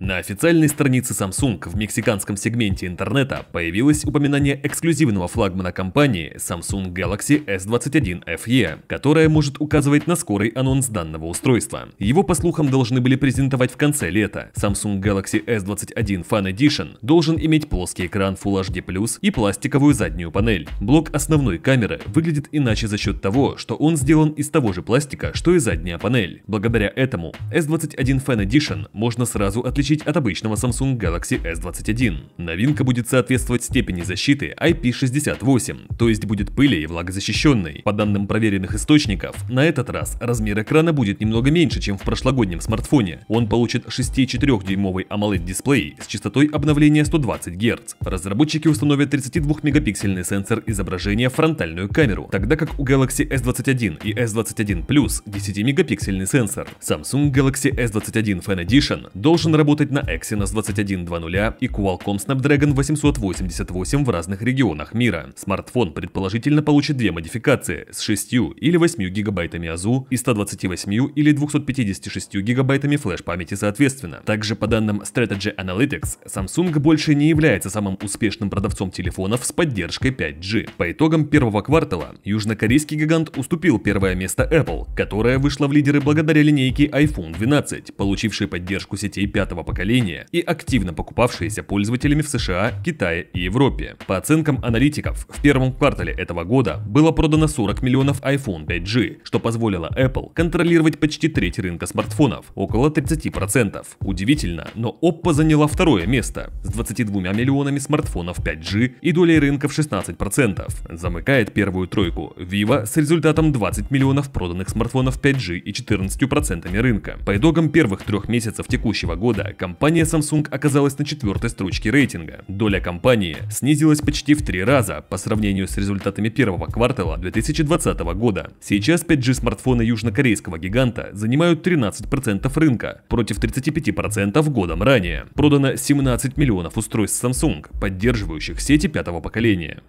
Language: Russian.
На официальной странице Samsung в мексиканском сегменте интернета появилось упоминание эксклюзивного флагмана компании Samsung Galaxy S21 FE, которое может указывать на скорый анонс данного устройства. Его, по слухам, должны были презентовать в конце лета. Samsung Galaxy S21 Fan Edition должен иметь плоский экран Full HD+, и пластиковую заднюю панель. Блок основной камеры выглядит иначе за счет того, что он сделан из того же пластика, что и задняя панель. Благодаря этому S21 Fan Edition можно сразу отличить отличить от обычного Samsung Galaxy S21. Новинка будет соответствовать степени защиты IP68, то есть будет пыли и влагозащищенной. По данным проверенных источников, на этот раз размер экрана будет немного меньше, чем в прошлогоднем смартфоне. Он получит 6,4-дюймовый AMOLED-дисплей с частотой обновления 120 Гц. Разработчики установят 32-мегапиксельный сенсор изображения в фронтальную камеру, тогда как у Galaxy S21 и S21 Plus 10-мегапиксельный сенсор. Samsung Galaxy S21 Fan Edition должен работать работать на Exynos 2100 и Qualcomm Snapdragon 888 в разных регионах мира. Смартфон предположительно получит две модификации с 6 или 8 гигабайтами АЗУ и 128 или 256 гигабайтами флеш-памяти соответственно. Также по данным Strategy Analytics, Samsung больше не является самым успешным продавцом телефонов с поддержкой 5G. По итогам первого квартала южнокорейский гигант уступил первое место Apple, которая вышла в лидеры благодаря линейке iPhone 12, получившей поддержку сетей пятого поколения и активно покупавшиеся пользователями в США, Китае и Европе. По оценкам аналитиков, в первом квартале этого года было продано 40 миллионов iPhone 5G, что позволило Apple контролировать почти треть рынка смартфонов, около 30%. Удивительно, но Oppo заняла второе место с 22 миллионами смартфонов 5G и долей рынка в 16%. Замыкает первую тройку Vivo с результатом 20 миллионов проданных смартфонов 5G и 14% рынка. По итогам первых трех месяцев текущего года компания Samsung оказалась на четвертой строчке рейтинга. Доля компании снизилась почти в три раза по сравнению с результатами первого квартала 2020 года. Сейчас 5G смартфоны южнокорейского гиганта занимают 13% рынка против 35% годом ранее. Продано 17 миллионов устройств Samsung, поддерживающих сети пятого поколения.